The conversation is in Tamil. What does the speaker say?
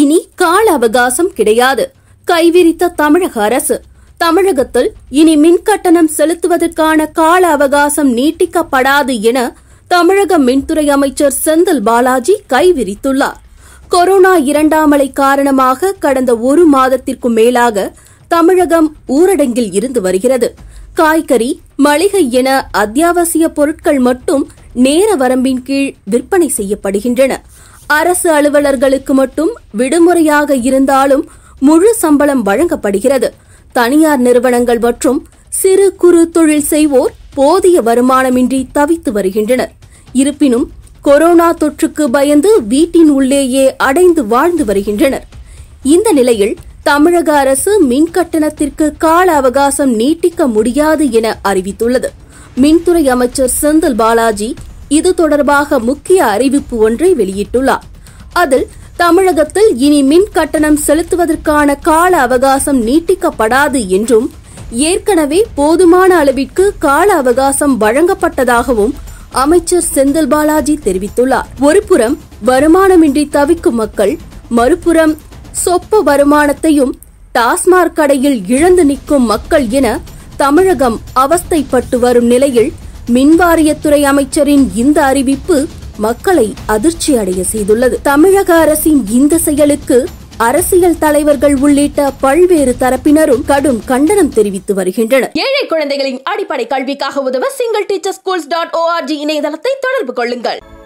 இனி கால அவகாசம் கிடையாது கைவிரித்த தமிழக அரசு தமிழகத்தில் இனி மின்கட்டணம் செலுத்துவதற்கான கால அவகாசம் நீட்டிக்கப்படாது என தமிழக மின்துறை அமைச்சர் செந்தில் பாலாஜி கைவிரித்துள்ளார் கொரோனா இரண்டாம் அலை காரணமாக கடந்த ஒரு மாதத்திற்கும் மேலாக தமிழகம் ஊரடங்கில் இருந்து வருகிறது காய்கறி மளிகை என அத்தியாவசிய பொருட்கள் மட்டும் நேர வரம்பின் கீழ் விற்பனை செய்யப்படுகின்றன அரசு அலுவலர்களுக்கு மட்டும் விடுமுறையாக இருந்தாலும் முழு சம்பளம் வழங்கப்படுகிறது தனியார் நிறுவனங்கள் மற்றும் சிறு குறு தொழில் செய்வோர் போதிய வருமானமின்றி தவித்து வருகின்றனர் இருப்பினும் கொரோனா தொற்றுக்கு பயந்து வீட்டின் உள்ளேயே அடைந்து வாழ்ந்து வருகின்றனர் இந்த நிலையில் தமிழக அரசு மின் கட்டணத்திற்கு கால அவகாசம் நீட்டிக்க முடியாது என அறிவித்துள்ளது மின்துறை அமைச்சர் செந்தில் பாலாஜி இது தொடர்பாக முக்கிய அறிவிப்பு ஒன்றை வெளியிட்டுள்ளார் அதில் தமிழகத்தில் இனி மின் கட்டணம் செலுத்துவதற்கான கால அவகாசம் நீட்டிக்கப்படாது என்றும் ஏற்கனவே போதுமான அளவிற்கு கால அவகாசம் வழங்கப்பட்டதாகவும் அமைச்சர் செந்தில் பாலாஜி தெரிவித்துள்ளார் ஒருபுறம் வருமானமின்றி தவிக்கும் மக்கள் மறுபுறம் சொப்பு வருமானத்தையும் டாஸ்மாக் கடையில் இழந்து நிற்கும் மக்கள் என தமிழகம் அவஸ்தைப்பட்டு வரும் நிலையில் மின்வாரியத்துறை அமைச்சரின் இந்த அறிவிப்பு மக்களை அதிர்ச்சி அடைய செய்துள்ளது தமிழக அரசின் இந்த செயலுக்கு அரசியல் தலைவர்கள் உள்ளிட்ட பல்வேறு தரப்பினரும் கடும் கண்டனம் தெரிவித்து வருகின்றனர் ஏழை குழந்தைகளின் அடிப்படை கல்விக்காக உதவ single teacher schools dot org இணையதளத்தை தொடர்பு கொள்ளுங்கள்